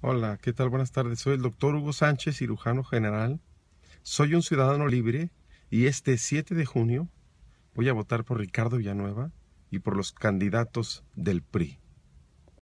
Hola, ¿qué tal? Buenas tardes. Soy el doctor Hugo Sánchez, cirujano general. Soy un ciudadano libre y este 7 de junio voy a votar por Ricardo Villanueva y por los candidatos del PRI.